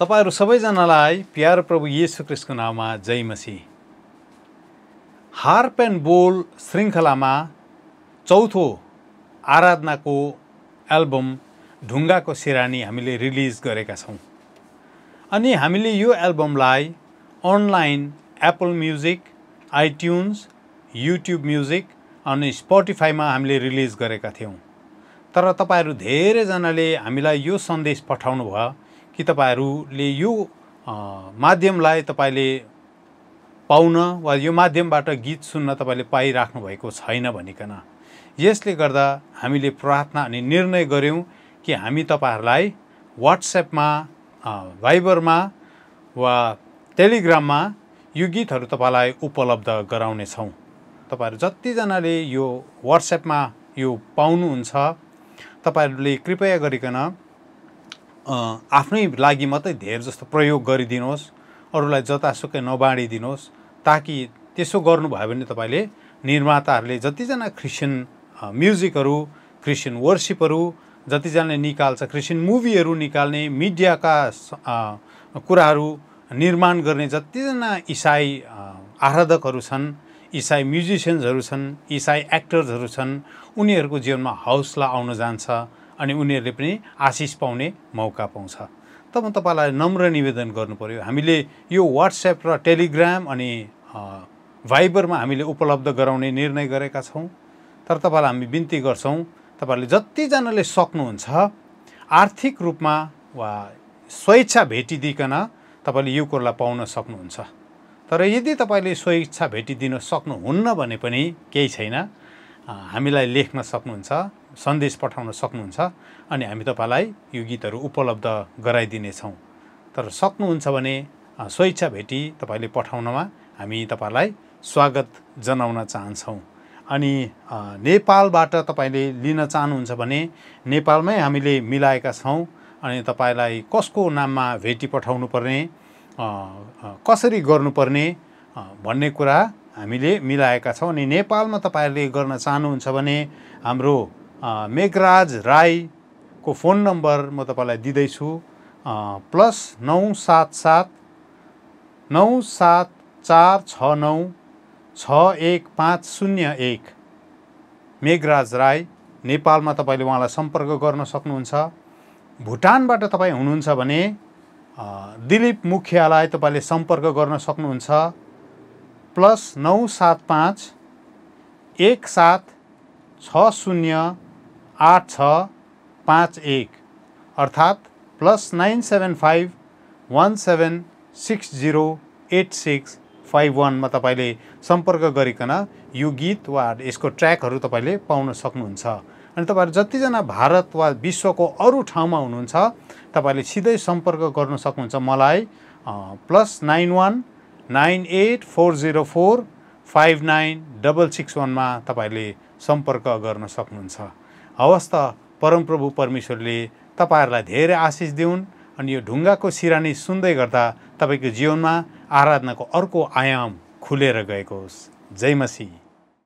तपाईँहरू सबैजनालाई प्यारो प्रभु येसु क्रिस्टको नाममा जय मसी हार्प एन्ड बोल श्रृङ्खलामा चौथो आराधनाको एल्बम ढुङ्गाको सिरानी हामीले रिलिज गरेका छौँ अनि हामीले यो एल्बमलाई online Apple music iTunes YouTube music अनि स्पोटिफाईमा हामीले रिलिज गरेका थियौँ तर तपाईँहरू धेरैजनाले हामीलाई यो सन्देश पठाउनु भयो कि तपाईँहरूले यो माध्यमलाई तपाईँले पाउन वा यो माध्यमबाट गीत सुन्न तपाईँले पाइराख्नु भएको छैन भनिकन यसले गर्दा हामीले प्रार्थना अनि निर्णय गऱ्यौँ कि हामी तपाईँहरूलाई वाट्सएपमा भाइबरमा वा टेलिग्राममा यो गीतहरू तपाईँलाई उपलब्ध गराउनेछौँ तपाईँहरू जतिजनाले यो वाट्सएपमा यो पाउनुहुन्छ तपाईँहरूले कृपया गरिकन आफ्नै लागि मात्रै धेर जस्तो प्रयोग गरिदिनुहोस् अरूलाई जतासुकै नबाँडिदिनुहोस् ताकि त्यसो गर्नुभयो भने तपाईँले निर्माताहरूले जतिजना क्रिस्चियन म्युजिकहरू क्रिस्चियन वर्सिपहरू जतिजनाले निकाल्छ क्रिस्चियन मुभीहरू निकाल्ने मिडियाका कुराहरू निर्माण गर्ने जतिजना इसाई आराधकहरू छन् इसाई म्युजिसियन्सहरू छन् इसाई एक्टर्सहरू छन् उनीहरूको जीवनमा हौसला आउन जान्छ अनि उनीहरूले पनि आशिष पाउने मौका पाउँछ त म तपाईँलाई नम्र निवेदन गर्नुपऱ्यो हामीले यो वाट्सएप र टेलिग्राम अनि भाइबरमा हामीले उपलब्ध गराउने निर्णय गरेका छौँ तर तपाईँलाई हामी बिन्ती गर्छौँ तपाईँहरूले जतिजनाले सक्नुहुन्छ आर्थिक रूपमा वा स्वेच्छा भेटिदिकन तपाईँले यो कुरोलाई पाउन सक्नुहुन्छ तर यदि तपाईँले स्वेच्छा भेटिदिन सक्नुहुन्न भने पनि केही छैन हामीलाई लेख्न सक्नुहुन्छ सन्देश पठाउन सक्नुहुन्छ अनि हामी तपाईँलाई यो गीतहरू उपलब्ध गराइदिनेछौँ तर सक्नुहुन्छ भने स्वेच्छा भेटी तपाईँले पठाउनमा हामी तपाईँलाई स्वागत जनाउन चाहन्छौँ अनि नेपालबाट तपाईँले लिन चाहनुहुन्छ भने नेपालमै हामीले मिलाएका छौँ अनि तपाईँलाई कसको नाममा भेटी पठाउनु पर्ने कसरी गर्नुपर्ने भन्ने कुरा हामीले मिलाएका छौँ अनि नेपालमा तपाईँहरूले गर्न चाहनुहुन्छ भने हाम्रो मेघराज राईको फोन नम्बर म तपाईँलाई दिँदैछु प्लस नौ सात सात नौ सात चार छ नौ छ एक पाँच शून्य एक मेघराज राई नेपालमा तपाईँले उहाँलाई सम्पर्क गर्न सक्नुहुन्छ भुटानबाट तपाईँ हुनुहुन्छ भने दिलीप मुखियालाई तपाईँले सम्पर्क गर्न सक्नुहुन्छ प्लस नौ सात पाँच एक सात छ शून्य आठ छ पाँच एक अर्थात् plus nine seven five one seven six zero eight six five वानमा तपाईँले सम्पर्क गरिकन यो गीत वा यसको ट्र्याकहरू तपाईँले पाउन सक्नुहुन्छ अनि तपाईँहरू जतिजना भारत वा विश्वको अरू ठाउँमा हुनुहुन्छ तपाईँले सिधै सम्पर्क गर्न सक्नुहुन्छ मलाई plus nine one nine eight four zero four five nine double six वानमा तपाईँहरूले सम्पर्क गर्न सक्नुहुन्छ हवस् त परमप्रभु परमेश्वरले तपाईँहरूलाई धेरै आशिष दिउन् अनि यो ढुङ्गाको सिरानी सुन्दै गर्दा तपाईँको जीवनमा आराधनाको अर्को आयाम खुलेर गएको होस् जय मसी